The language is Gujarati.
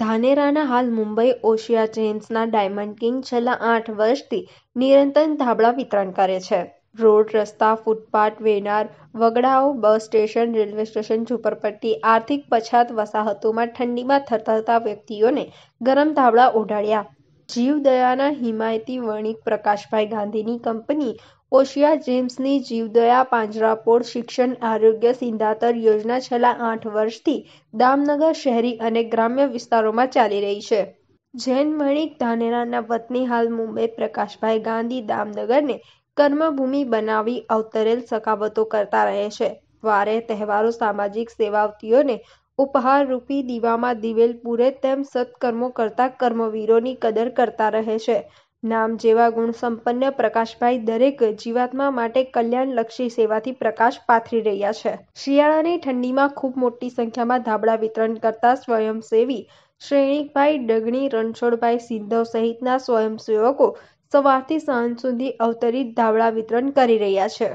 ધાનેરાના હાલ મુંબઈ ઓશિયા ચેન્સના ડાયમંડ કિંગ છેલ્લા આઠ વર્ષથી નિરંતર ધાબળા વિતરણ કરે છે રોડ રસ્તા ફૂટપાથ વેનાર વગડાઓ બસ સ્ટેશન રેલવે સ્ટેશન ઝુંપડપટ્ટી આર્થિક પછાત વસાહતોમાં ઠંડીમાં થરથરતા વ્યક્તિઓને ગરમ ધાબળા ઓઢાડ્યા જીવદયાના હિમાયતી વણિક પ્રકાશભાઈ ગાંધીની કંપની ઓશિયા જેમ્સની જીવદયા પાંજરાપોળ શિક્ષણ આરોગ્ય સિંધાતર યોજના છેલ્લા આઠ વર્ષથી દામનગર શહેરી અને ગ્રામ્ય વિસ્તારોમાં ચાલી રહી છે જૈન મણિક ધાનેરાના વતની હાલ મુંબઈ પ્રકાશભાઈ ગાંધી દામનગરને કર્મભૂમિ બનાવી અવતરેલ સખાવતો કરતા રહે છે વારે તહેવારો સામાજિક સેવાવતીઓને ઉપહારરૂપી દીવામાં દિવેલ પૂરે તેમ સત્કર્મો કરતા કર્મવીરોની કદર કરતા રહે છે. નામ જેવા ગુણ સંપન્ન પ્રકાશભાઈ દરેક જીવાત્મા માટે કલ્યાણલક્ષી સેવાથી પ્રકાશ પાથરી રહ્યા છે. શિયાળાની ઠંડીમાં ખૂબ મોટી સંખ્યામાં ધાબળા વિતરણ કરતા સ્વયંસેવી શ્રેણિકભાઈ ડગણી, રણછોડભાઈ સિંધવ સહિતના સ્વયંસેવકો સવારથી સાંજ સુધી અવતરિત ધાબળા વિતરણ કરી રહ્યા છે.